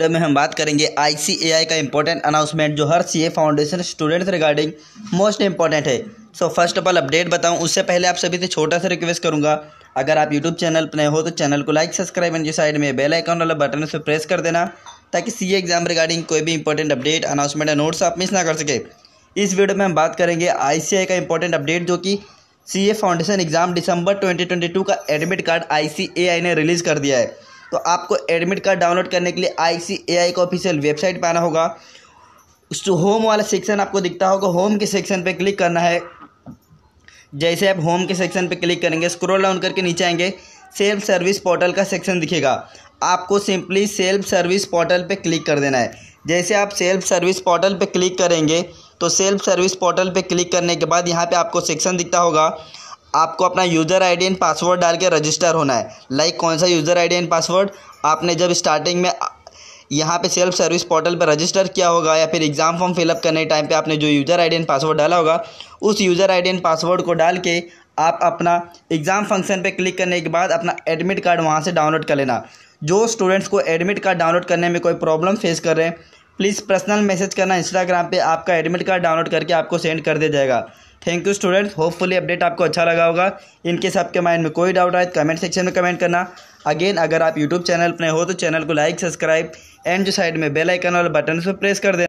video में हम बात करेंगे आई का इंपॉर्टेंट अनाउंसमेंट जो हर C foundation students regarding most important है so first of all update बताऊं उससे पहले आप सभी से छोटा सा रिक्वेस्ट करूंगा अगर आप यूट्यूब चैनल पर नए हो तो चैनल को लाइक सब्सक्राइब एंड साइड में बेल आइकॉन वाला बटन उस पर प्रेस कर देना ताकि सी एग्जाम रिगार्डिंग कोई भी इंपॉर्टेंट अपडेट अनाउंसमेंट या नोट्स आप मिस ना कर सके इस वीडियो में हम बात करेंगे आई का इंपॉर्टेंट अपडेट जो कि सी फाउंडेशन एग्जाम दिसंबर 2022 का एडमिट कार्ड आई ने रिलीज़ कर दिया है तो आपको एडमिट कार्ड डाउनलोड करने के लिए आई सी ए आई का ऑफिशियल वेबसाइट पर आना होगा उस होम वाला सेक्शन आपको दिखता होगा होम के सेक्शन पर क्लिक करना है जैसे आप होम के सेक्शन पर क्लिक करेंगे स्क्रोल डाउन करके नीचे आएंगे सेल्फ सर्विस पोर्टल का सेक्शन दिखेगा आपको सिंपली सेल्फ सर्विस पोर्टल पर क्लिक कर देना है जैसे आप सेल्फ सर्विस पोर्टल पर क्लिक करेंगे तो सेल्फ सर्विस पोर्टल पर क्लिक करने के बाद यहाँ पे आपको सेक्शन दिखता होगा आपको अपना यूज़र आईडी एंड पासवर्ड डाल के रजिस्टर होना है लाइक like कौन सा यूज़र आईडी एंड पासवर्ड आपने जब स्टार्टिंग में यहाँ पे सेल्फ सर्विस पोर्टल पर रजिस्टर किया होगा या फिर एग्ज़ाम फॉर्म फिलअप करने टाइम पे आपने जो यूज़र आईडी एंड पासवर्ड डाला होगा उस यूज़र आईडी एंड पासवर्ड को डाल के आप अपना एग्ज़ाम फंक्शन पर क्लिक करने के बाद अपना एडमिट कार्ड वहाँ से डाउनलोड कर लेना जो स्टूडेंट्स को एडमिट कार्ड डाउनलोड करने में कोई प्रॉब्लम फेस कर रहे हैं प्लीज़ पर्सनल मैसेज करना इंस्टाग्राम पर आपका एडमिट कार्ड डाउनलोड करके आपको सेंड कर दिया जाएगा thank you students hopefully update आपको अच्छा लगा होगा इनकेस आपके माइंड में कोई डाउट आए तो कमेंट सेक्शन में कमेंट करना अगेन अगर आप यूट्यूब चैनल पर हो तो चैनल को लाइक सब्सक्राइब एंड जो साइड में बेल आइकन वाले बटन पर प्रेस कर देना